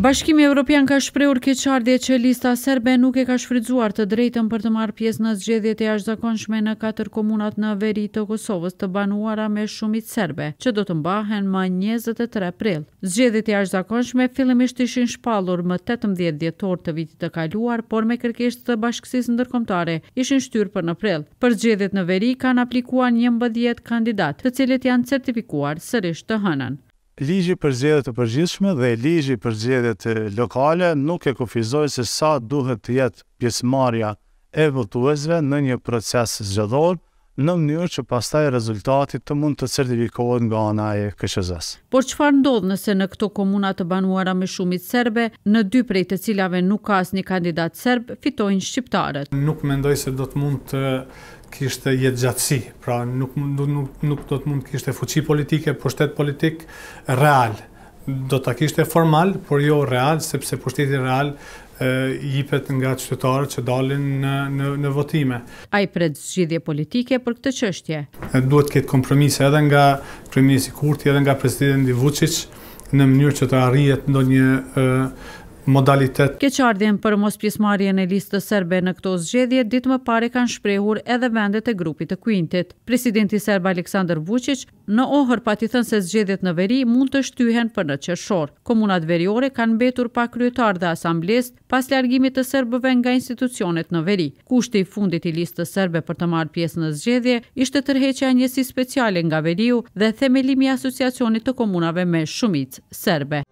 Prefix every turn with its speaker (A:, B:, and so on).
A: Bashkimi Evropian ka shprehur keqardhje që lista serbe nuk e ka shfrytzuar të drejtën për të marrë pjesë në zgjedhjet e jashtëzakonshme në katër komunat në veri të Kosovës të banuara me shumicë serbe, që do të mbahen më 23 prill. Zgjedhjet e jashtëzakonshme fillimisht ishin shpallur më 18 dhjetor të vitit të kaluar, por me kërkesë të bashkësisë ndërkombëtare ishin shtyr për në prill. Për zgjedhjet në veri kanë aplikuar 11 kandidat, të cilët janë certifikuar sërish të hënën.
B: Ligji për zgjedhjet e përgjithshme dhe ligji për zgjedhjet lokale nuk e kufizoi se sa duhet të jetë pjesëmarrja e votuesve në një proces zgjedhor në mënyrë që pastaj rezultatit të mund të certifikohet nga ana e KQZ-s.
A: Por çfarë ndodh nëse në këto komuna të banuara me shumë serbe, në dy prej të cilave nuk ka asnjë kandidat serb, fitojnë shqiptarët.
C: Nuk mendoj se do të mund të kishte jetë gjatësi, pra nuk nuk nuk, nuk do të mund të kishte fuqi politike, pushtet politik real do ta kishte formal, por jo real sepse pushteti real jipet nga qytetarët që dalin në, në, në votime.
A: A i pred zgjidhje politike për këtë qështje?
C: Duhet këtë kompromise edhe nga Kryminisi Kurti, edhe nga Presidenti Vucic, në mënyrë që të arrijet në një modalitet.
A: Keqardhjen për mos pjesëmarrjen e listës serbe në këto zgjedhje ditë më parë kanë shprehur edhe vendet e grupit të Quintit. Presidenti serb Aleksandar Vučić në ohër pati thënë se zgjedhjet në veri mund të shtyhen për në qershor. Komunat veriore kanë mbetur pa kryetar dhe asamblesë pas largimit të serbëve nga institucionet në veri. Kushti i fundit i listës serbe për të marrë pjesë në zgjedhje ishte tërheqja njësi speciale nga veriu dhe themelimi i asociacionit të komunave me shumicë serbe.